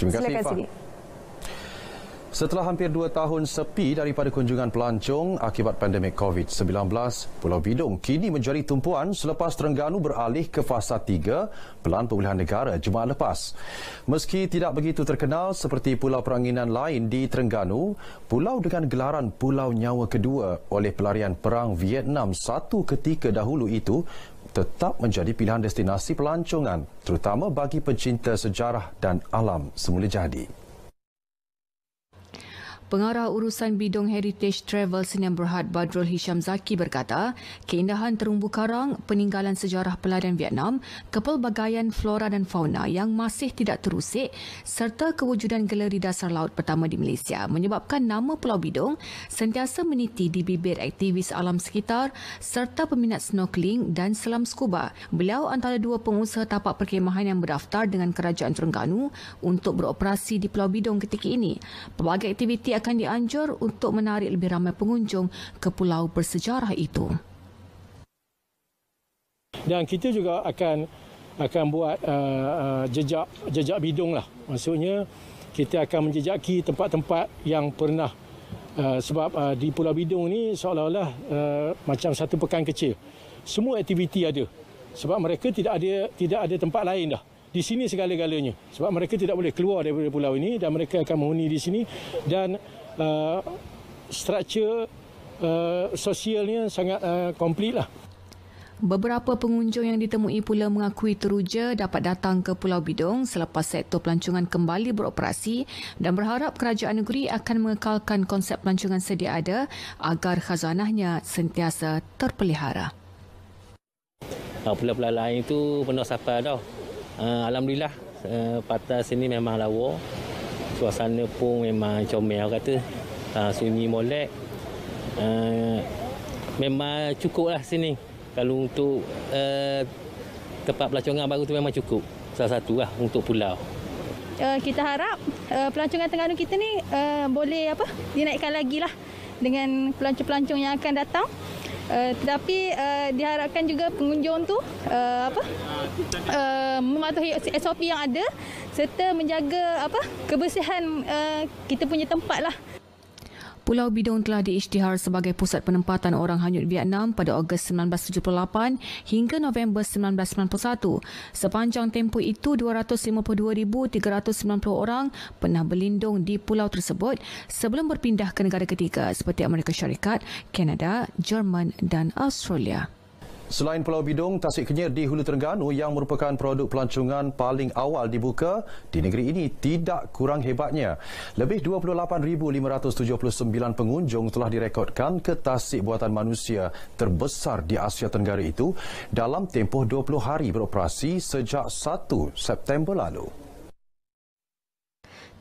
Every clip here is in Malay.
Terima kasih, Silakan Sidi. Setelah hampir dua tahun sepi daripada kunjungan pelancong akibat pandemik COVID-19, Pulau Bidung kini menjadi tumpuan selepas Terengganu beralih ke fasa 3 Pelan Pemulihan Negara Jumaat lepas. Meski tidak begitu terkenal seperti pulau peranginan lain di Terengganu, pulau dengan gelaran Pulau Nyawa Kedua oleh pelarian Perang Vietnam satu ketika dahulu itu tetap menjadi pilihan destinasi pelancongan terutama bagi pencinta sejarah dan alam semula jadi. Pengarah Urusan Bidung Heritage Travel Senyam Berhad Badrul Hisham Zaki berkata, keindahan terumbu karang, peninggalan sejarah peladan Vietnam, kepelbagaian flora dan fauna yang masih tidak terusik serta kewujudan galeri dasar laut pertama di Malaysia menyebabkan nama Pulau Bidong sentiasa meniti di bibir aktivis alam sekitar serta peminat snorkeling dan selam scuba. Beliau antara dua pengusaha tapak perkhemahan yang berdaftar dengan Kerajaan Terengganu untuk beroperasi di Pulau Bidong ketika ini. Pelbagai aktiviti akan dianjur untuk menarik lebih ramai pengunjung ke pulau bersejarah itu. Dan kita juga akan akan buat uh, uh, jejak jejak bidung lah. Maksudnya kita akan menjejaki tempat-tempat yang pernah uh, sebab uh, di Pulau Bidung ni seolah-olah uh, macam satu pekan kecil. Semua aktiviti ada. Sebab mereka tidak ada tidak ada tempat lain dah. Di sini segala-galanya. Sebab mereka tidak boleh keluar daripada pulau ini dan mereka akan menghuni di sini dan Struktur uh, uh sosialnya sangat komplit uh, lah. Beberapa pengunjung yang ditemui pula mengakui teruja dapat datang ke Pulau Bidong selepas sektor pelancongan kembali beroperasi dan berharap kerajaan negeri akan mengekalkan konsep pelancongan sedia ada agar khazanahnya sentiasa terpelihara. Ah, Pulau-pulau lain itu penuh ah, sapa Alhamdulillah, patah ah, sini memang lawa suasana pun memang comel kata ha, sunyi molek uh, memang cukup lah sini kalau untuk uh, tempat pelancongan baru tu memang cukup salah satu lah untuk pulau uh, kita harap uh, eh, pelancongan Tengganu kita ni uh, boleh apa dinaikkan lagi lah dengan pelancong-pelancong yang akan datang Uh, tapi uh, diharapkan juga pengunjung tu uh, apa uh, mematuhi SOP yang ada serta menjaga apa kebersihan uh, kita punya tempat lah. Pulau Bidong telah diisytihar sebagai pusat penempatan orang hanyut Vietnam pada Ogos 1978 hingga November 1991. Sepanjang tempoh itu, 252,390 orang pernah berlindung di pulau tersebut sebelum berpindah ke negara ketiga seperti Amerika Syarikat, Kanada, Jerman dan Australia. Selain Pulau Bidong, Tasik Kenyir di Hulu Terengganu yang merupakan produk pelancongan paling awal dibuka di negeri ini tidak kurang hebatnya. Lebih 28,579 pengunjung telah direkodkan ke Tasik Buatan Manusia terbesar di Asia Tenggara itu dalam tempoh 20 hari beroperasi sejak 1 September lalu.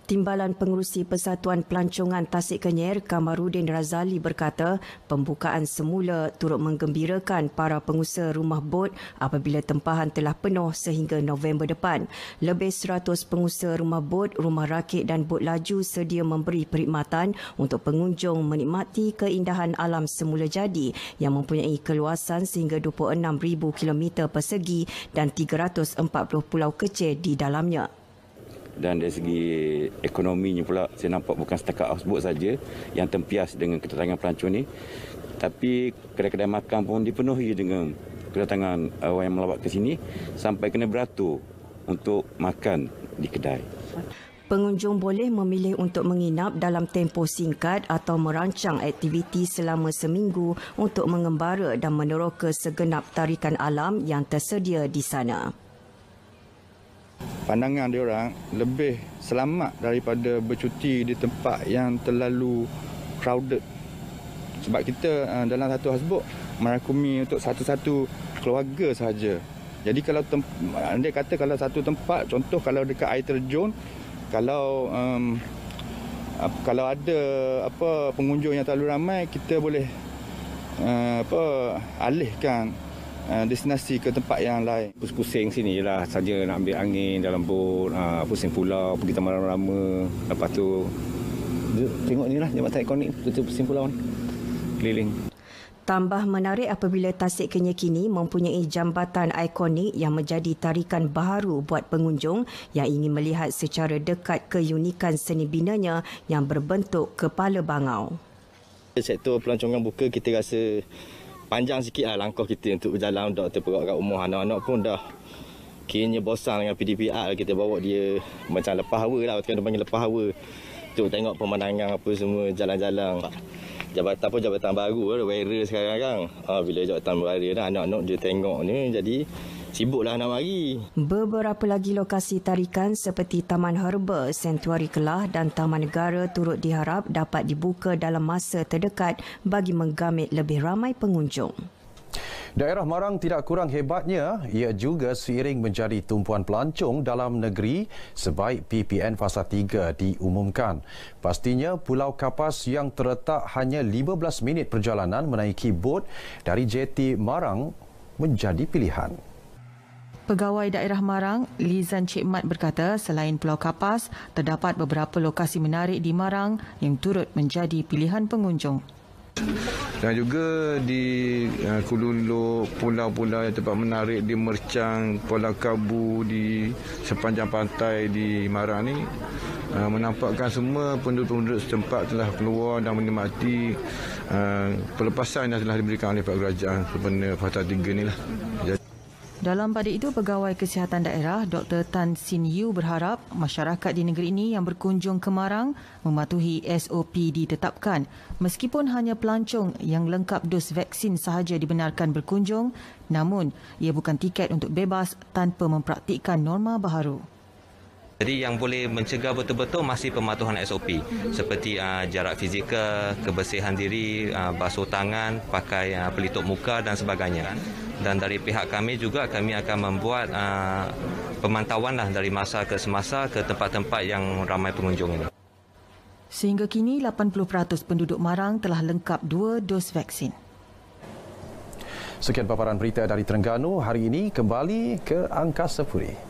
Timbalan Pengurusi Persatuan Pelancongan Tasik Kenyir Kamarudin Razali berkata pembukaan semula turut menggembirakan para pengusaha rumah bot apabila tempahan telah penuh sehingga November depan. Lebih 100 pengusaha rumah bot, rumah rakit dan bot laju sedia memberi perkhidmatan untuk pengunjung menikmati keindahan alam semula jadi yang mempunyai keluasan sehingga 26,000 km persegi dan 340 pulau kecil di dalamnya dan dari segi ekonominya pula saya nampak bukan setakat houseboat saja yang tempias dengan kedatangan pelancong ni tapi kedai-kedai makan pun dipenuhi dengan kedatangan eh, orang yang melawat ke sini sampai kena beratur untuk makan di kedai. Pengunjung boleh memilih untuk menginap dalam tempoh singkat atau merancang aktiviti selama seminggu untuk mengembara dan meneroka segenap tarikan alam yang tersedia di sana pandangan dia orang lebih selamat daripada bercuti di tempat yang terlalu crowded sebab kita eh, dalam satu hasbuk merakumi untuk satu-satu keluarga sahaja jadi kalau tem- dia kata kalau satu tempat contoh kalau dekat air terjun kalau um, kalau ada apa pengunjung yang terlalu ramai kita boleh uh, apa alihkan Ah, destinasi ke tempat yang lain. Pusing-pusing sini lah. Saja nak ambil angin dalam bot. Ah, pusing pulau. Pergi tempat lama-lama. Lepas tu... Tengok ni lah jambatan ikonik. Tutup pusing pulau ni. Keliling. Tambah menarik apabila Tasik Kenya kini mempunyai jambatan ikonik yang menjadi tarikan baru buat pengunjung yang ingin melihat secara dekat keunikan seni binanya yang berbentuk kepala bangau. Sektor pelancongan buka kita rasa panjang sikit lah langkah kita untuk berjalan dok terperak kat rumah anak-anak pun dah kini bosan dengan PDPR kita bawa dia macam lepas hawa lah kata panggil lepas hawa tu tengok pemandangan apa semua jalan-jalan jabatan pun jabatan baru lah viral sekarang kan ah, bila jabatan baru dah anak-anak dia tengok ni jadi sibuklah enam hari. Beberapa lagi lokasi tarikan seperti Taman Herba, Sanctuary Kelah dan Taman Negara turut diharap dapat dibuka dalam masa terdekat bagi menggamit lebih ramai pengunjung. Daerah Marang tidak kurang hebatnya, ia juga seiring menjadi tumpuan pelancong dalam negeri sebaik PPN Fasa 3 diumumkan. Pastinya Pulau Kapas yang terletak hanya 15 minit perjalanan menaiki bot dari JT Marang menjadi pilihan. Pegawai Daerah Marang, Lizan Cik Mat berkata selain Pulau Kapas, terdapat beberapa lokasi menarik di Marang yang turut menjadi pilihan pengunjung. Dan juga di uh, Kulunluk, pulau-pulau yang tempat menarik di Mercang, Pulau Kabu, di sepanjang pantai di Marang ini uh, menampakkan semua penduduk-penduduk setempat telah keluar dan menikmati uh, pelepasan yang telah diberikan oleh Pak Kerajaan sebenarnya fatah 3 inilah. Dalam pada itu, Pegawai Kesihatan Daerah Dr. Tan Sin Yu berharap masyarakat di negeri ini yang berkunjung ke Marang mematuhi SOP ditetapkan. Meskipun hanya pelancong yang lengkap dos vaksin sahaja dibenarkan berkunjung, namun ia bukan tiket untuk bebas tanpa mempraktikkan norma baharu. Jadi yang boleh mencegah betul-betul masih pematuhan SOP seperti uh, jarak fizikal, kebersihan diri, uh, basuh tangan, pakai uh, pelitup muka dan sebagainya dan dari pihak kami juga kami akan membuat uh, pemantauan lah dari masa ke semasa ke tempat-tempat yang ramai pengunjung ini. Sehingga kini 80% penduduk Marang telah lengkap dua dos vaksin. Sekian paparan berita dari Terengganu hari ini kembali ke Angkasa Puri.